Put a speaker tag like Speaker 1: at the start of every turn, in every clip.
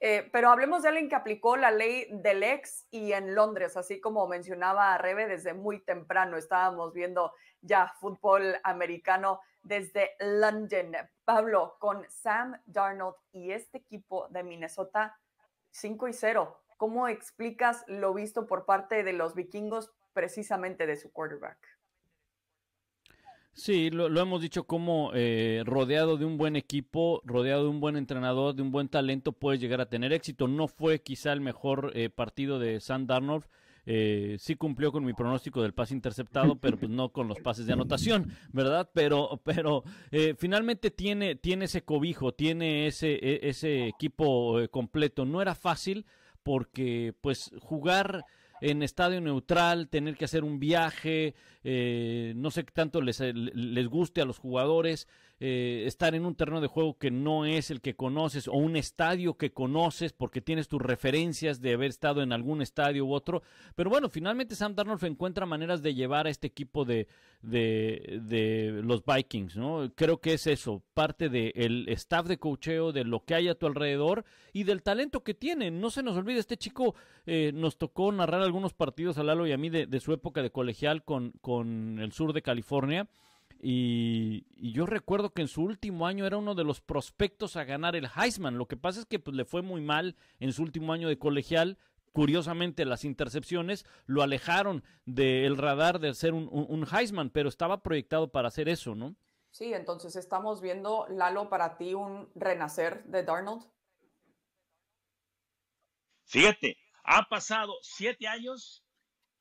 Speaker 1: Eh, pero hablemos de alguien que aplicó la ley del ex y en Londres, así como mencionaba Rebe, desde muy temprano estábamos viendo ya fútbol americano desde London. Pablo, con Sam Darnold y este equipo de Minnesota 5 y 0, ¿cómo explicas lo visto por parte de los vikingos precisamente de su quarterback?
Speaker 2: Sí, lo, hemos dicho como eh, rodeado de un buen equipo, rodeado de un buen entrenador, de un buen talento, puedes llegar a tener éxito. No fue quizá el mejor eh, partido de Sam Darnold. Eh, sí cumplió con mi pronóstico del pase interceptado, pero pues, no con los pases de anotación, ¿verdad? Pero, pero finalmente tiene, tiene ese cobijo, tiene ese, e, ese equipo completo. No era fácil porque pues jugar en estadio neutral, tener que hacer un viaje, eh, no sé qué tanto les, les guste a los jugadores. Eh, estar en un terreno de juego que no es el que conoces o un estadio que conoces porque tienes tus referencias de haber estado en algún estadio u otro. Pero bueno, finalmente Sam Darnold encuentra maneras de llevar a este equipo de, de, de los Vikings, ¿no? Creo que es eso, parte del staff de cocheo, de lo que hay a tu alrededor y del talento que tiene. No se nos olvide, este chico eh, nos tocó narrar algunos partidos a Lalo y a mí de, de su época de colegial con, con el sur de California. Y, yo recuerdo que en su último año era uno de los prospectos a ganar el Heisman. Lo que pasa es que pues, le fue muy mal en su último año de colegial. Curiosamente, las intercepciones lo alejaron del radar de ser un, Heisman, pero estaba proyectado para hacer eso, ¿no?
Speaker 1: Sí, entonces estamos viendo, Lalo, para ti un renacer de Darnold.
Speaker 3: Siete ha pasado siete años,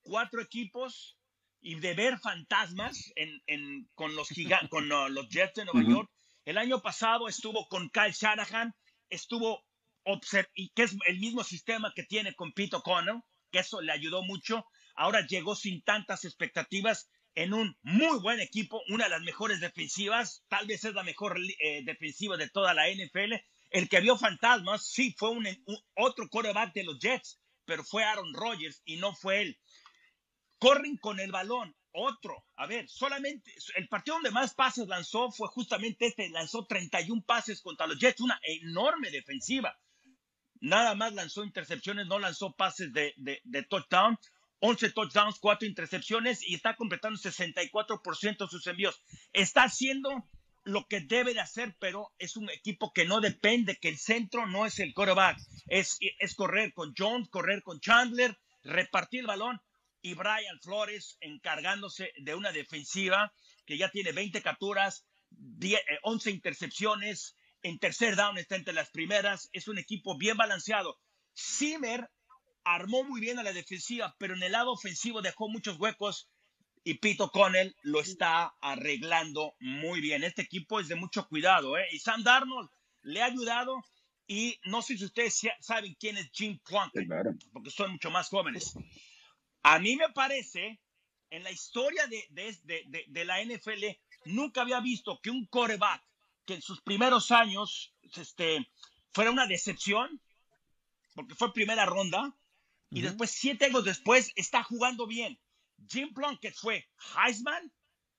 Speaker 3: cuatro equipos, y de ver fantasmas en, con, los con los Jets de Nueva York. El año pasado estuvo con Kyle Shanahan, estuvo y que es el mismo sistema que tiene con Pete O'Connell, que eso le ayudó mucho. Ahora llegó sin tantas expectativas en un muy buen equipo, una de las mejores defensivas, tal vez es la mejor eh, defensiva de toda la NFL. El que vio fantasmas, sí, fue un, otro coreback de los Jets, pero fue Aaron Rodgers y no fue él corren con el balón. Otro, a ver, solamente el partido donde más pases lanzó fue justamente este, lanzó 31 pases contra los Jets, una enorme defensiva. Nada más lanzó intercepciones, no lanzó pases de, touchdown, 11 touchdowns, 4 intercepciones y está completando 64% de sus envíos. Está haciendo lo que debe de hacer, pero es un equipo que no depende, que el centro no es el quarterback, es, es correr con Jones, correr con Chandler, repartir el balón y Brian Flores encargándose de una defensiva que ya tiene 20 capturas, 10, 11 eh, intercepciones, en tercer down está entre las primeras, es un equipo bien balanceado. Zimmer armó muy bien a la defensiva, pero en el lado ofensivo dejó muchos huecos y Pito Connell lo está arreglando muy bien. Este equipo es de mucho cuidado, ¿eh? Y Sam Darnold le ha ayudado y no sé si ustedes saben quién es Jim Plunkett, porque son mucho más jóvenes. A mí me parece, en la historia de, de, la NFL, nunca había visto que un coreback que en sus primeros años este, fuera una decepción, porque fue primera ronda, y después, siete años después, está jugando bien. Jim Plunkett fue Heisman,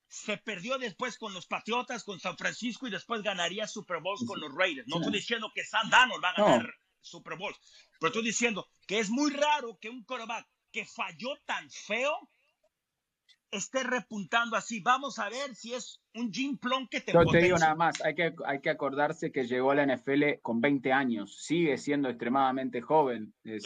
Speaker 3: se perdió después con los Patriotas, con San Francisco y después ganaría Super Bowl con los Raiders. No estoy diciendo que San Darnold va a ganar Super Bowl, pero estoy diciendo que es muy raro que un coreback que falló tan feo esté repuntando así. Vamos a ver si es un Jim Plon que te Yo
Speaker 4: te digo nada más, hay que, hay que acordarse que llegó a la NFL con 20 años. Sigue siendo extremadamente joven eh,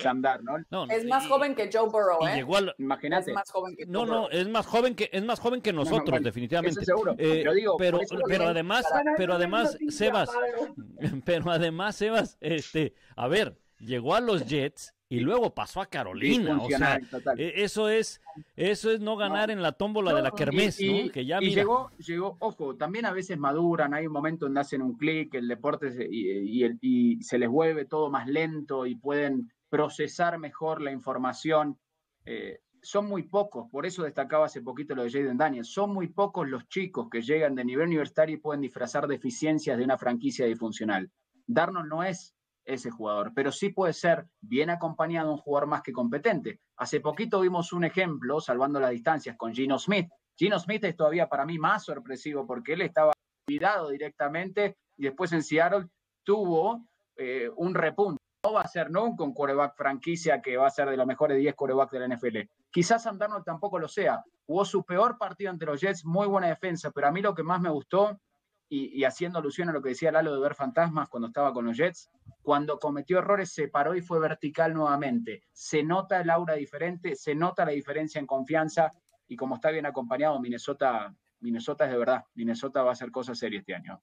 Speaker 4: No, es más
Speaker 1: joven que Joe Burrow, ¿eh?
Speaker 4: Imagínate. Es más joven que no, no, es más joven que, es más joven que nosotros, definitivamente. Eh, pero, pero,
Speaker 2: además, pero además, Sebas, pero además, Sebas, este, a ver, llegó a los Jets y luego pasó a Carolina. E, eso es, eso es no ganar en la tómbola de la Kermés, y, Que ya llegó,
Speaker 4: llegó, ojo, también a veces maduran, hay un momento donde hacen un clic, el deporte se, y, se les vuelve todo más lento y pueden procesar mejor la información. Eh, son muy pocos, por eso destacaba hace poquito lo de Jaden Daniel son muy pocos los chicos que llegan de nivel universitario y pueden disfrazar deficiencias de una franquicia disfuncional. Darnos no es ese jugador, pero sí puede ser bien acompañado un jugador más que competente. Hace poquito vimos un ejemplo, salvando las distancias, con Gino Smith. Gino Smith es todavía para mí más sorpresivo porque él estaba olvidado directamente y después en Seattle tuvo eh, un repunte. No va a ser nunca un quarterback franquicia que va a ser de los mejores 10 corebacks de la NFL. Quizás Sam Darnold tampoco lo sea. Jugó su peor partido ante los Jets, muy buena defensa, pero a mí lo que más me gustó y, haciendo alusión a lo que decía Lalo de ver fantasmas cuando estaba con los Jets, cuando cometió errores se paró y fue vertical nuevamente. Se nota el aura diferente, se nota la diferencia en confianza y como está bien acompañado, Minnesota, Minnesota es de verdad, Minnesota va a hacer cosas serias este año.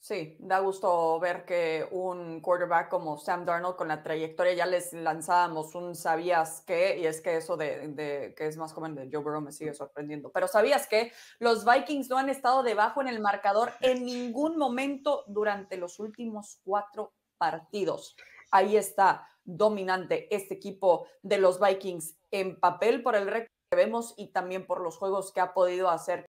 Speaker 1: Sí, da gusto ver que un quarterback como Sam Darnold con la trayectoria ya les lanzábamos un sabías qué, y es que eso de, que es más joven de Joe Burrow me sigue sorprendiendo. Pero sabías que los Vikings no han estado debajo en el marcador en ningún momento durante los últimos cuatro partidos. Ahí está dominante este equipo de los Vikings en papel por el récord que vemos y también por los juegos que ha podido hacer